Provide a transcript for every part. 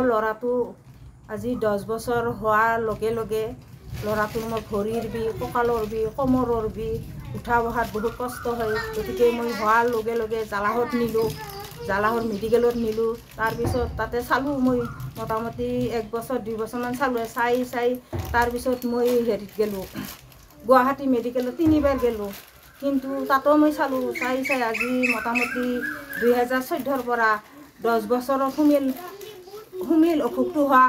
মোৰ ল'ৰাটো আজি দহ বছৰ হোৱাৰ লগে লগে ল'ৰাটোৰ মই ভৰিৰ বিষ কঁকালৰ বিষ কোমৰৰ বিষ উঠা বহাত বহুত কষ্ট হয় গতিকে মই হোৱাৰ লগে লগে জালাহত নিলোঁ জালাহত মেডিকেলত নিলোঁ তাৰপিছত তাতে চালোঁ মই মোটামুটি এক বছৰ দুই বছৰমান চালোঁ চাই চাই তাৰপিছত মই হেৰিত গ'লোঁ গুৱাহাটী মেডিকেলত তিনিবাৰ গ'লোঁ কিন্তু তাতো মই চালোঁ চাই চাই আজি মোটামুটি দুহেজাৰ চৈধ্যৰ পৰা দহ বছৰৰ সোমেল সুমিল অসুখটো হোৱা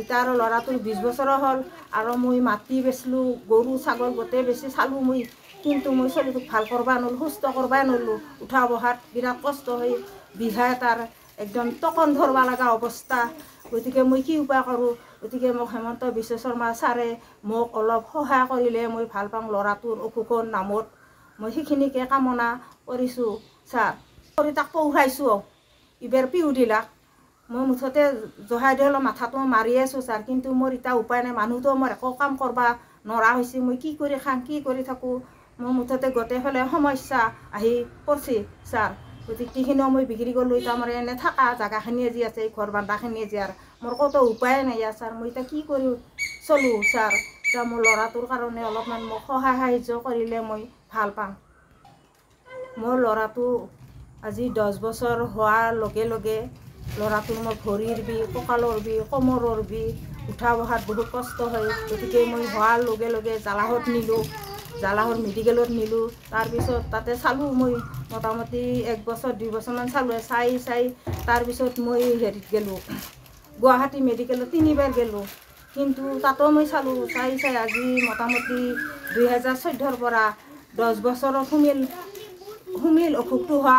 এতিয়া আৰু ল'ৰাটোৰ বিছ বছৰৰ হ'ল আৰু মই মাটি বেচিলোঁ গৰু ছাগল গোটেই বেছি চালোঁ মই কিন্তু মই চলিটোক ভাল কৰিব নোৱাৰিলোঁ সুস্থ কৰিব নোৱাৰিলোঁ উঠা বহাত বিৰাট কষ্ট হৈ বিঘা এটাৰ একদম টকন ধৰিব লগা অৱস্থা গতিকে মই কি উপায় কৰোঁ গতিকে মোক হেমন্ত বিশ্ব শৰ্মা ছাৰে মোক অলপ সহায় কৰিলে মই ভাল পাওঁ ল'ৰাটোৰ অসুখৰ নামত মই সেইখিনিকে কামনা কৰিছোঁ ছাৰ কৰি তাক পঢ়াইছোঁ ইবাৰ পিউ দিলাক মই মুঠতে জহাই দি হ'লেও মাথাটো মাৰি আছোঁ ছাৰ কিন্তু মোৰ এতিয়া উপায় নাই মানুহটো মোৰ একো কাম কৰিব নৰা হৈছে মই কি কৰি খাম কি কৰি থাকোঁ মই মুঠতে গোটেই ফালে সমস্যা আহি পৰিছে ছাৰ গতিকে কিখিনিও মই বিক্ৰী কৰিলোঁ এতিয়া মানে এনে থকা জেগাখিনি আজি আছে ঘৰ বান্ধাখিনি যি আৰু মোৰ ক'তো উপায় নাই আৰু ছাৰ মই এতিয়া কি কৰি চলোঁ ছাৰ এতিয়া মোৰ ল'ৰাটোৰ কাৰণে অলপমান মোক সহায় সাহাৰ্য কৰিলে মই ভাল পাওঁ মোৰ ল'ৰাটো আজি দহ বছৰ হোৱাৰ লগে লগে ল'ৰাটোৰ মই ভৰিৰ বিষ কঁকালৰ বিষ কোমৰৰ বিষ উঠা বহাত বহুত কষ্ট হয় গতিকে মই হোৱাৰ লগে লগে জালাহত নিলোঁ জালাহৰ মেডিকেলত নিলোঁ তাৰপিছত তাতে চালোঁ মই মোটামুটি এক বছৰ দুই বছৰমান চালোঁ চাই চাই তাৰপিছত মই হেৰিত গ'লোঁ গুৱাহাটী মেডিকেলত তিনিবাৰ গ'লোঁ কিন্তু তাতো মই চালোঁ চাই চাই আজি মোটামুটি দুহেজাৰ চৈধ্যৰ পৰা দহ বছৰত সুমিল সুমিল অসুখটো হোৱা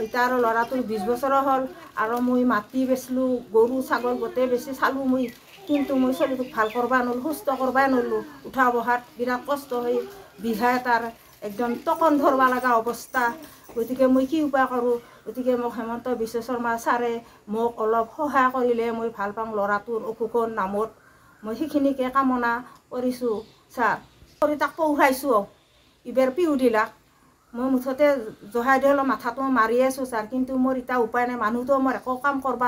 এতিয়া আৰু ল'ৰাটোৰ বিছ বছৰ হ'ল আৰু মই মাটি বেচিলোঁ গৰু ছাগল গোটেই বেচি চালোঁ মই কিন্তু মই ছোৱালীটোক ভাল কৰিব নোৱাৰিলোঁ সুস্থ কৰিব নোৱাৰিলোঁ উঠা বহাত বিৰাট কষ্ট হৈ বিঘা এটাৰ একদম টকন ধৰিব লগা অৱস্থা গতিকে মই কি উপায় কৰোঁ গতিকে মোক হেমন্ত বিশ্ব শৰ্মা ছাৰে মোক অলপ সহায় কৰিলে মই ভাল পাওঁ ল'ৰাটোৰ অসুখৰ নামত মই সেইখিনিকে কামনা কৰিছোঁ ছাৰ কৰি তাক পঢ়াইছোঁ ইবাৰ পিউদিলাক মই মুঠতে জহাই দি অলপ মাথাটো মাৰি আছোঁ ছাৰ কিন্তু মোৰ এতিয়া উপায় নাই মানুহটো মোৰ একো কাম কৰিব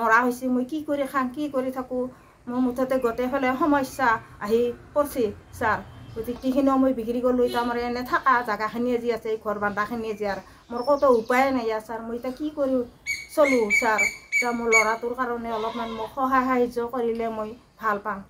নৰা হৈছে মই কি কৰি খাম কি কৰি থাকোঁ মোৰ মুঠতে গোটেই ফালে সমস্যা আহি পৰিছে ছাৰ গতিকে কিখিনিও মই বিক্ৰী কৰিলোঁ এতিয়া মোৰ এনে থকা জেগাখিনি যি আছে ঘৰ বান্ধাখিনিয়ে যি আৰু মোৰ ক'তো উপায় নাই আৰু ছাৰ মই এতিয়া কি কৰি চলোঁ ছাৰ এতিয়া মোৰ ল'ৰাটোৰ কাৰণে অলপমান মোক সহায় সাহাৰ্য কৰিলে মই ভাল পাম